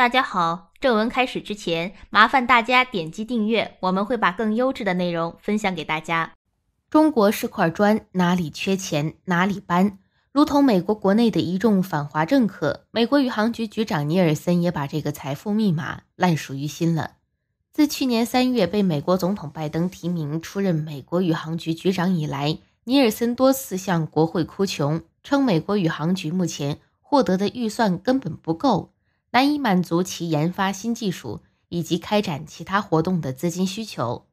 大家好，正文开始之前，麻烦大家点击订阅，我们会把更优质的内容分享给大家。中国是块砖，哪里缺钱哪里搬，如同美国国内的一众反华政客，美国宇航局局长尼尔森也把这个财富密码烂熟于心了。自去年三月被美国总统拜登提名出任美国宇航局局长以来，尼尔森多次向国会哭穷，称美国宇航局目前获得的预算根本不够。难以满足其研发新技术以及开展其他活动的资金需求。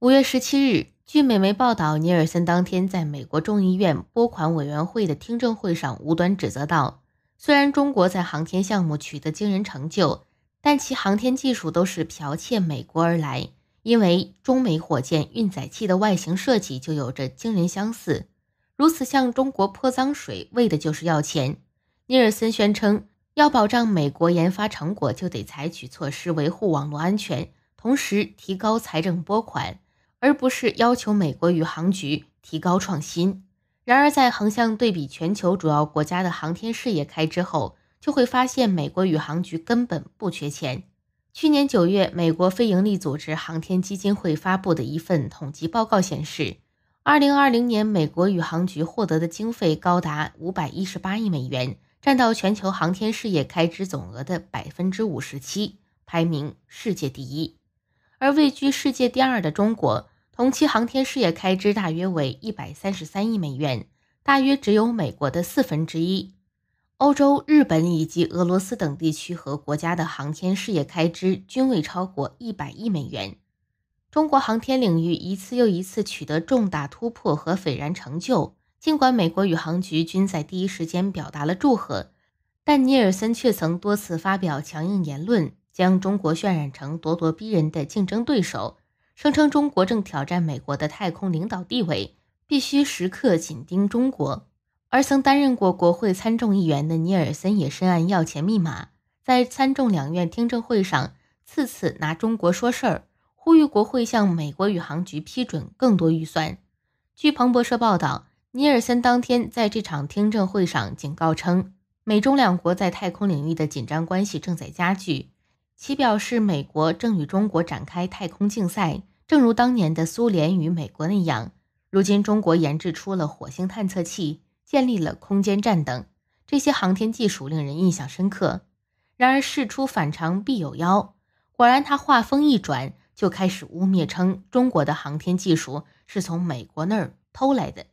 五月十七日，据美媒报道，尼尔森当天在美国众议院拨款委员会的听证会上无端指责道：“虽然中国在航天项目取得惊人成就，但其航天技术都是剽窃美国而来，因为中美火箭运载器的外形设计就有着惊人相似。如此向中国泼脏水，为的就是要钱。”尼尔森宣称。要保障美国研发成果，就得采取措施维护网络安全，同时提高财政拨款，而不是要求美国宇航局提高创新。然而，在横向对比全球主要国家的航天事业开支后，就会发现美国宇航局根本不缺钱。去年九月，美国非营利组织航天基金会发布的一份统计报告显示，2020年美国宇航局获得的经费高达518亿美元。占到全球航天事业开支总额的百分之五十七，排名世界第一。而位居世界第二的中国，同期航天事业开支大约为一百三十三亿美元，大约只有美国的四分之一。欧洲、日本以及俄罗斯等地区和国家的航天事业开支均未超过一百亿美元。中国航天领域一次又一次取得重大突破和斐然成就。尽管美国宇航局均在第一时间表达了祝贺，但尼尔森却曾多次发表强硬言论，将中国渲染成咄咄逼人的竞争对手，声称中国正挑战美国的太空领导地位，必须时刻紧盯中国。而曾担任过国会参众议员的尼尔森也深谙“要钱密码”，在参众两院听证会上次次拿中国说事儿，呼吁国会向美国宇航局批准更多预算。据彭博社报道。尼尔森当天在这场听证会上警告称，美中两国在太空领域的紧张关系正在加剧。其表示，美国正与中国展开太空竞赛，正如当年的苏联与美国那样。如今，中国研制出了火星探测器，建立了空间站等，这些航天技术令人印象深刻。然而，事出反常必有妖，果然，他话锋一转，就开始污蔑称中国的航天技术是从美国那儿偷来的。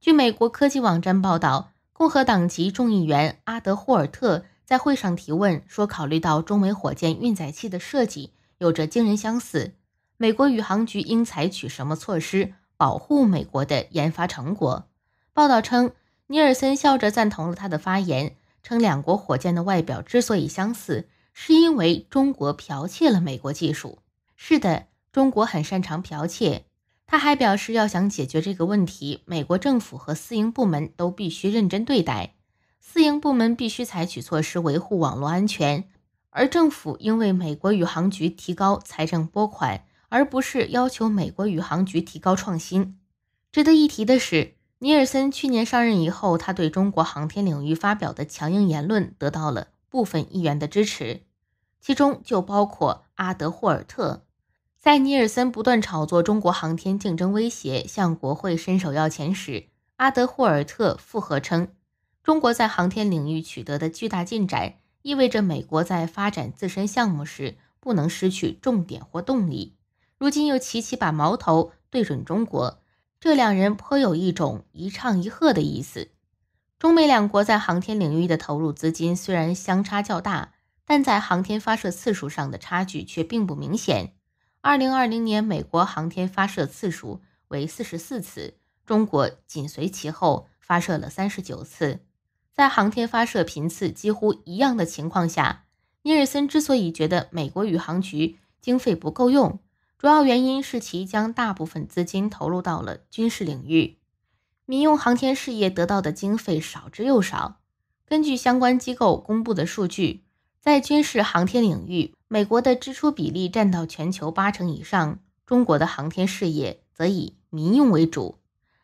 据美国科技网站报道，共和党籍众议员阿德霍尔特在会上提问说：“考虑到中美火箭运载器的设计有着惊人相似，美国宇航局应采取什么措施保护美国的研发成果？”报道称，尼尔森笑着赞同了他的发言，称两国火箭的外表之所以相似，是因为中国剽窃了美国技术。是的，中国很擅长剽窃。他还表示，要想解决这个问题，美国政府和私营部门都必须认真对待。私营部门必须采取措施维护网络安全，而政府应为美国宇航局提高财政拨款，而不是要求美国宇航局提高创新。值得一提的是，尼尔森去年上任以后，他对中国航天领域发表的强硬言论得到了部分议员的支持，其中就包括阿德霍尔特。在尼尔森不断炒作中国航天竞争威胁，向国会伸手要钱时，阿德霍尔特附和称：“中国在航天领域取得的巨大进展，意味着美国在发展自身项目时不能失去重点或动力。”如今又齐齐把矛头对准中国，这两人颇有一种一唱一和的意思。中美两国在航天领域的投入资金虽然相差较大，但在航天发射次数上的差距却并不明显。二零二零年，美国航天发射次数为四十四次，中国紧随其后发射了三十九次。在航天发射频次几乎一样的情况下，尼尔森之所以觉得美国宇航局经费不够用，主要原因是其将大部分资金投入到了军事领域，民用航天事业得到的经费少之又少。根据相关机构公布的数据。在军事航天领域，美国的支出比例占到全球八成以上。中国的航天事业则以民用为主。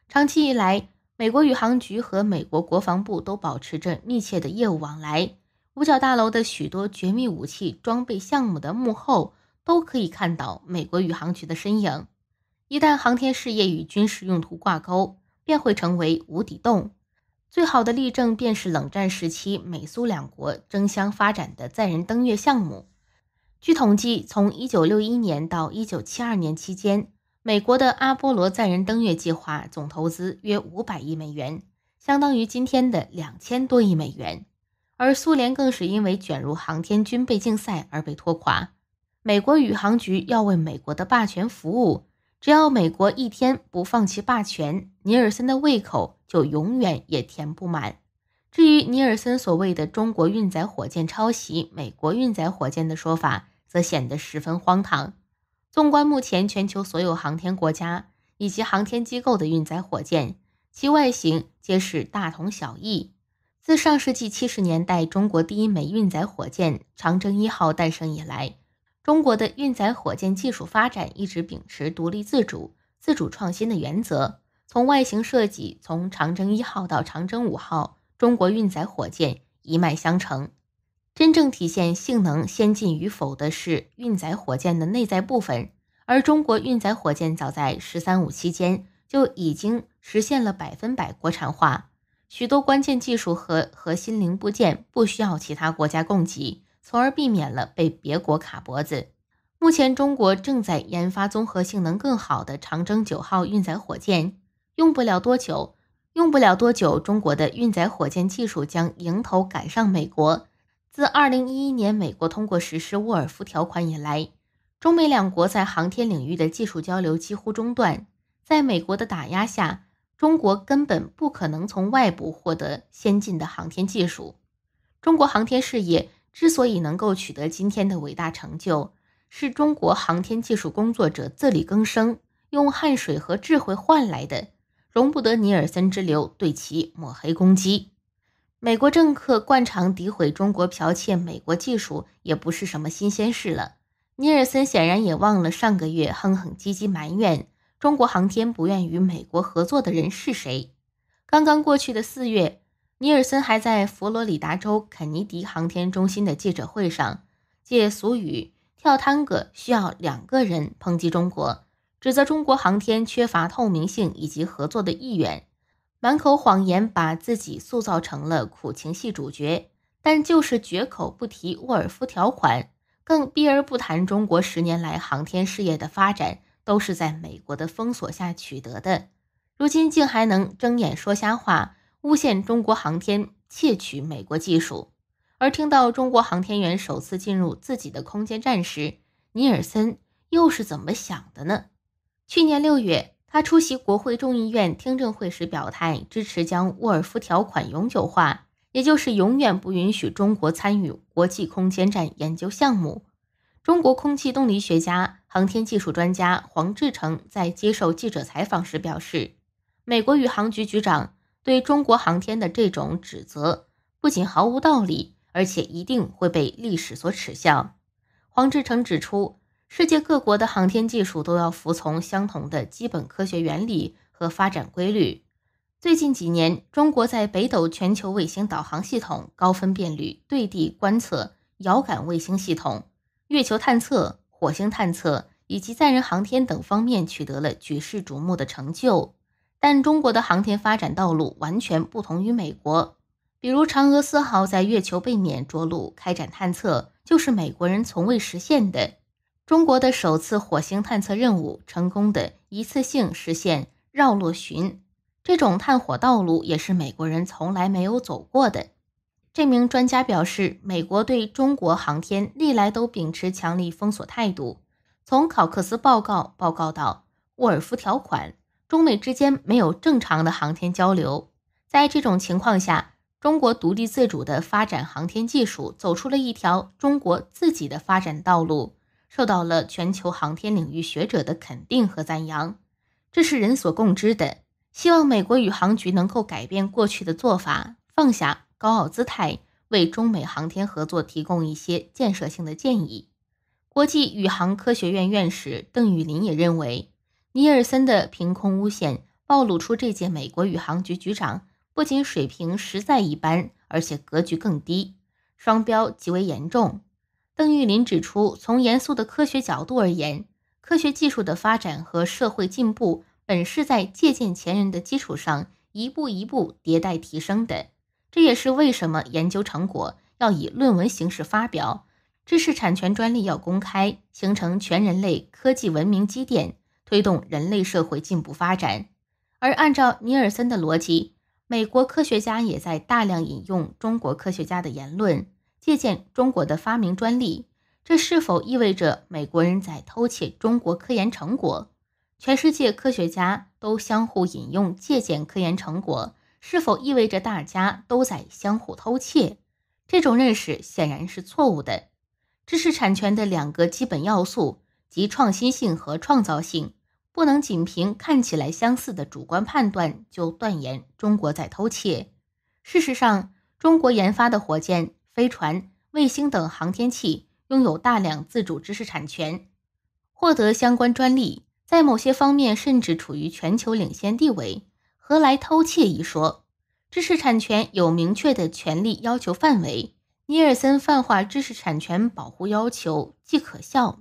长期以来，美国宇航局和美国国防部都保持着密切的业务往来。五角大楼的许多绝密武器装备项目的幕后都可以看到美国宇航局的身影。一旦航天事业与军事用途挂钩，便会成为无底洞。最好的例证便是冷战时期美苏两国争相发展的载人登月项目。据统计，从1961年到1972年期间，美国的阿波罗载人登月计划总投资约500亿美元，相当于今天的两千多亿美元。而苏联更是因为卷入航天军备竞赛而被拖垮。美国宇航局要为美国的霸权服务。只要美国一天不放弃霸权，尼尔森的胃口就永远也填不满。至于尼尔森所谓的中国运载火箭抄袭美国运载火箭的说法，则显得十分荒唐。纵观目前全球所有航天国家以及航天机构的运载火箭，其外形皆是大同小异。自上世纪七十年代中国第一枚运载火箭长征一号诞生以来，中国的运载火箭技术发展一直秉持独立自主、自主创新的原则。从外形设计，从长征一号到长征五号，中国运载火箭一脉相承。真正体现性能先进与否的是运载火箭的内在部分，而中国运载火箭早在“十三五”期间就已经实现了百分百国产化，许多关键技术和核心零部件不需要其他国家供给。从而避免了被别国卡脖子。目前，中国正在研发综合性能更好的长征九号运载火箭，用不了多久，用不了多久，中国的运载火箭技术将迎头赶上美国。自2011年美国通过实施沃尔夫条款以来，中美两国在航天领域的技术交流几乎中断。在美国的打压下，中国根本不可能从外部获得先进的航天技术。中国航天事业。之所以能够取得今天的伟大成就，是中国航天技术工作者自力更生、用汗水和智慧换来的，容不得尼尔森之流对其抹黑攻击。美国政客惯常诋毁中国、剽窃美国技术，也不是什么新鲜事了。尼尔森显然也忘了上个月哼哼唧唧埋怨中国航天不愿与美国合作的人是谁。刚刚过去的四月。尼尔森还在佛罗里达州肯尼迪航天中心的记者会上，借俗语“跳探戈需要两个人”，抨击中国，指责中国航天缺乏透明性以及合作的意愿，满口谎言，把自己塑造成了苦情戏主角，但就是绝口不提沃尔夫条款，更避而不谈中国十年来航天事业的发展都是在美国的封锁下取得的，如今竟还能睁眼说瞎话。诬陷中国航天窃取美国技术，而听到中国航天员首次进入自己的空间站时，尼尔森又是怎么想的呢？去年六月，他出席国会众议院听证会时表态支持将沃尔夫条款永久化，也就是永远不允许中国参与国际空间站研究项目。中国空气动力学家、航天技术专家黄志成在接受记者采访时表示，美国宇航局局长。对中国航天的这种指责不仅毫无道理，而且一定会被历史所耻笑。黄志成指出，世界各国的航天技术都要服从相同的基本科学原理和发展规律。最近几年，中国在北斗全球卫星导航系统、高分辨率对地观测遥感卫星系统、月球探测、火星探测以及载人航天等方面取得了举世瞩目的成就。但中国的航天发展道路完全不同于美国，比如嫦娥四号在月球背面着陆开展探测，就是美国人从未实现的。中国的首次火星探测任务成功的一次性实现绕落巡，这种探火道路也是美国人从来没有走过的。这名专家表示，美国对中国航天历来都秉持强力封锁态度。从考克斯报告报告到沃尔夫条款。中美之间没有正常的航天交流，在这种情况下，中国独立自主的发展航天技术，走出了一条中国自己的发展道路，受到了全球航天领域学者的肯定和赞扬，这是人所共知的。希望美国宇航局能够改变过去的做法，放下高傲姿态，为中美航天合作提供一些建设性的建议。国际宇航科学院院士邓宇林也认为。尼尔森的凭空诬陷，暴露出这届美国宇航局局长不仅水平实在一般，而且格局更低，双标极为严重。邓玉林指出，从严肃的科学角度而言，科学技术的发展和社会进步，本是在借鉴前人的基础上，一步一步迭代提升的。这也是为什么研究成果要以论文形式发表，知识产权专利要公开，形成全人类科技文明积淀。推动人类社会进步发展。而按照尼尔森的逻辑，美国科学家也在大量引用中国科学家的言论，借鉴中国的发明专利。这是否意味着美国人在偷窃中国科研成果？全世界科学家都相互引用、借鉴科研成果，是否意味着大家都在相互偷窃？这种认识显然是错误的。知识产权的两个基本要素。及创新性和创造性，不能仅凭看起来相似的主观判断就断言中国在偷窃。事实上，中国研发的火箭、飞船、卫星等航天器拥有大量自主知识产权，获得相关专利，在某些方面甚至处于全球领先地位，何来偷窃一说？知识产权有明确的权利要求范围，尼尔森泛化知识产权保护要求，既可笑。